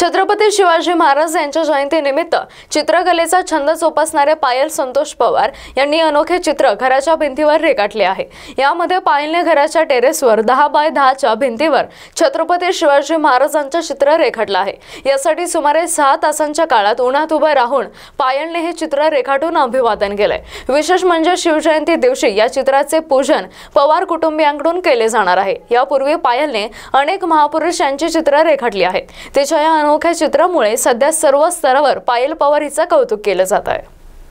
छत्रपती शिवाजी महाराज यांच्या जयंतीनिमित्त चित्रकलेचा छंद जोपासणारे पायल संतोष पवार यांनी अनोखे चित्र घराच्या भिंतीवर रेखाटले आहे यामध्ये पायलने घराच्या टेरेसवर दहा बाय दहाच्या भिंतीवर छत्रपती शिवाजी महाराजांचं चित्र रेखाटलं आहे यासाठी सुमारे सहा तासांच्या काळात उन्हात उभं राहून पायलने हे चित्र रेखाटून अभिवादन केलंय विशेष म्हणजे शिवजयंती दिवशी या चित्राचे पूजन पवार कुटुंबियांकडून केले जाणार आहे यापूर्वी पायलने अनेक महापुरुष यांची चित्र रेखाटली आहेत तिच्या अनोख्या चित्रामुळे सध्या सर्व स्तरावर पायल पवार हिचं कौतुक केलं जात आहे